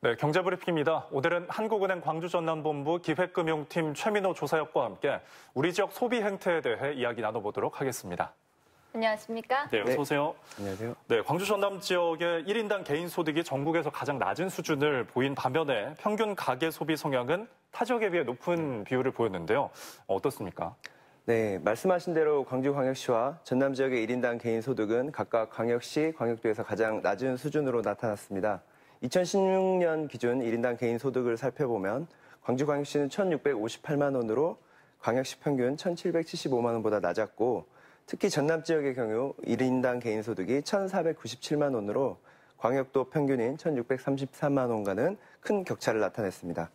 네, 경제브리핑입니다. 오늘은 한국은행 광주전남본부 기획금융팀 최민호 조사역과 함께 우리 지역 소비 행태에 대해 이야기 나눠보도록 하겠습니다. 안녕하십니까? 네, 어서 네. 오세요. 네. 안녕하세요. 네, 광주 전남 지역의 1인당 개인 소득이 전국에서 가장 낮은 수준을 보인 반면에 평균 가계 소비 성향은 타 지역에 비해 높은 네. 비율을 보였는데요. 어, 어떻습니까? 네, 말씀하신 대로 광주광역시와 전남 지역의 1인당 개인 소득은 각각 광역시, 광역도에서 가장 낮은 수준으로 나타났습니다. 2016년 기준 1인당 개인 소득을 살펴보면 광주광역시는 1,658만 원으로 광역시 평균 1,775만 원보다 낮았고 특히 전남 지역의 경우 1인당 개인 소득이 1,497만 원으로 광역도 평균인 1,633만 원과는 큰 격차를 나타냈습니다.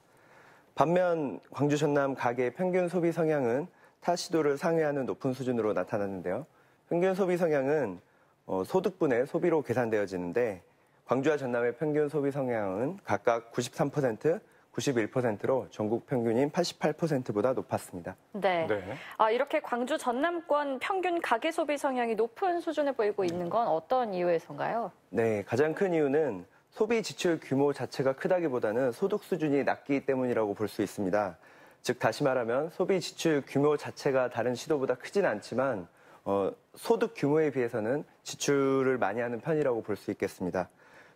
반면 광주 전남 가계 평균 소비 성향은 타 시도를 상회하는 높은 수준으로 나타났는데요. 평균 소비 성향은 어, 소득분의 소비로 계산되어지는데 광주와 전남의 평균 소비 성향은 각각 93%, 91%로 전국 평균인 88%보다 높았습니다. 네. 네. 아, 이렇게 광주 전남권 평균 가계 소비 성향이 높은 수준을 보이고 음. 있는 건 어떤 이유에서인가요? 네, 가장 큰 이유는 소비 지출 규모 자체가 크다기보다는 소득 수준이 낮기 때문이라고 볼 수 있습니다. 즉 다시 말하면 소비 지출 규모 자체가 다른 시도보다 크진 않지만 어, 소득 규모에 비해서는 지출을 많이 하는 편이라고 볼 수 있겠습니다.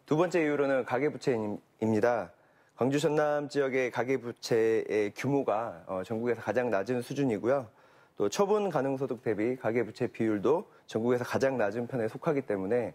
두 번째 이유로는 가계부채입니다. 광주 전남 지역의 가계부채의 규모가 어, 전국에서 가장 낮은 수준이고요. 또 처분 가능소득 대비 가계부채 비율도 전국에서 가장 낮은 편에 속하기 때문에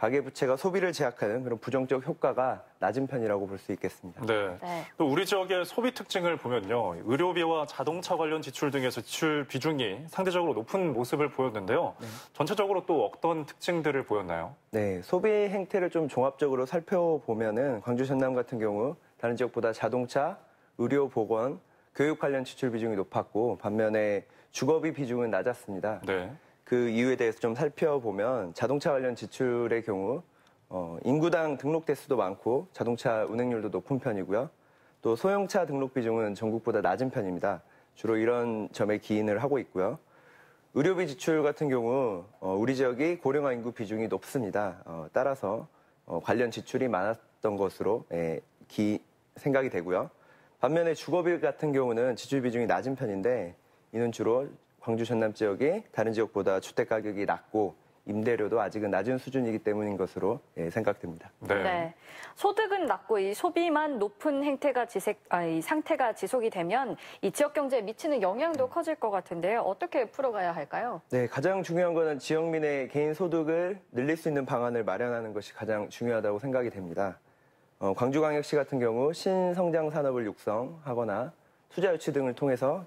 가계부채가 소비를 제약하는 그런 부정적 효과가 낮은 편이라고 볼 수 있겠습니다. 네. 네. 또 우리 지역의 소비 특징을 보면요. 의료비와 자동차 관련 지출 등에서 지출 비중이 상대적으로 높은 모습을 보였는데요. 네. 전체적으로 또 어떤 특징들을 보였나요? 네. 소비 행태를 좀 종합적으로 살펴보면은 광주 전남 같은 경우 다른 지역보다 자동차, 의료 보건, 교육 관련 지출 비중이 높았고 반면에 주거비 비중은 낮았습니다. 네. 그 이유에 대해서 좀 살펴보면 자동차 관련 지출의 경우 어, 인구당 등록 대수도 많고 자동차 운행률도 높은 편이고요. 또 소형차 등록 비중은 전국보다 낮은 편입니다. 주로 이런 점에 기인을 하고 있고요. 의료비 지출 같은 경우 어, 우리 지역이 고령화 인구 비중이 높습니다. 어, 따라서 어, 관련 지출이 많았던 것으로 예, 기, 생각이 되고요. 반면에 주거비 같은 경우는 지출 비중이 낮은 편인데 이는 주로 광주 전남 지역이 다른 지역보다 주택 가격이 낮고 임대료도 아직은 낮은 수준이기 때문인 것으로 예, 생각됩니다. 네. 네. 소득은 낮고 이 소비만 높은 행태가 지색, 아, 이 상태가 지속이 되면 이 지역 경제에 미치는 영향도 커질 것같은데 어떻게 풀어가야 할까요? 네, 가장 중요한 것은 지역민의 개인 소득을 늘릴 수 있는 방안을 마련하는 것이 가장 중요하다고 생각이 됩니다. 어, 광주광역시 같은 경우 신성장 산업을 육성하거나 투자 유치 등을 통해서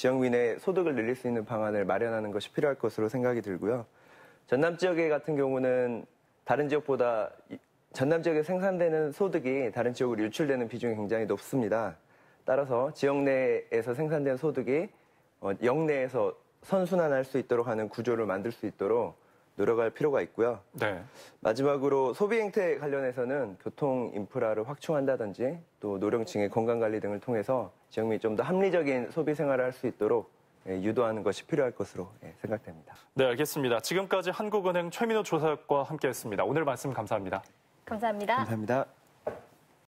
지역민의 소득을 늘릴 수 있는 방안을 마련하는 것이 필요할 것으로 생각이 들고요. 전남 지역의 같은 경우는 다른 지역보다 전남 지역에 생산되는 소득이 다른 지역으로 유출되는 비중이 굉장히 높습니다. 따라서 지역 내에서 생산된 소득이 영내에서 어, 선순환할 수 있도록 하는 구조를 만들 수 있도록 노력할 필요가 있고요. 네. 마지막으로 소비 행태 관련해서는 교통 인프라를 확충한다든지 또 노령층의 건강 관리 등을 통해서 지역민이 좀 더 합리적인 소비 생활을 할 수 있도록 예, 유도하는 것이 필요할 것으로 예, 생각됩니다. 네, 알겠습니다. 지금까지 한국은행 최민호 조사과 함께했습니다. 오늘 말씀 감사합니다. 감사합니다. 감사합니다.